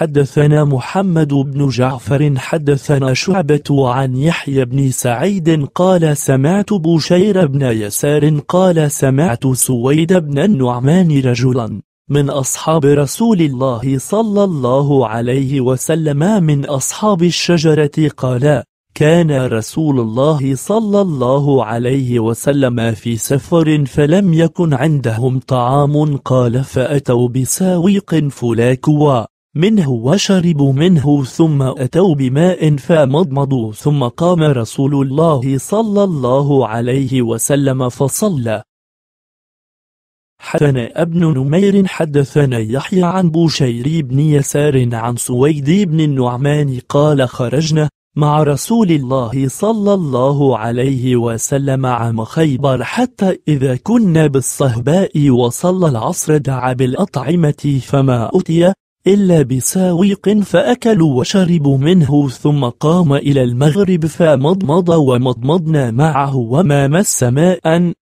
حدثنا محمد بن جعفر حدثنا شعبة عن يحيى بن سعيد قال سمعت بشير بن يسار قال سمعت سويد بن النعمان رجلا من أصحاب رسول الله صلى الله عليه وسلم من أصحاب الشجرة قال كان رسول الله صلى الله عليه وسلم في سفر فلم يكن عندهم طعام قال فأتوا بساويق فلاكوا منه وشربوا منه ثم أتوا بماء فمضمضوا ثم قام رسول الله صلى الله عليه وسلم فصلى حدثنا ابن نمير حدثنا يحيى عن بوشير بن يسار عن سويد بن النعمان قال خرجنا مع رسول الله صلى الله عليه وسلم عام خيبر حتى إذا كنا بالصهباء وصلى العصر دعا بالأطعمة فما أتي إلا بساويق فأكلوا وشربوا منه ثم قام إلى المغرب فمضمض ومضمضنا معه وما مس ماء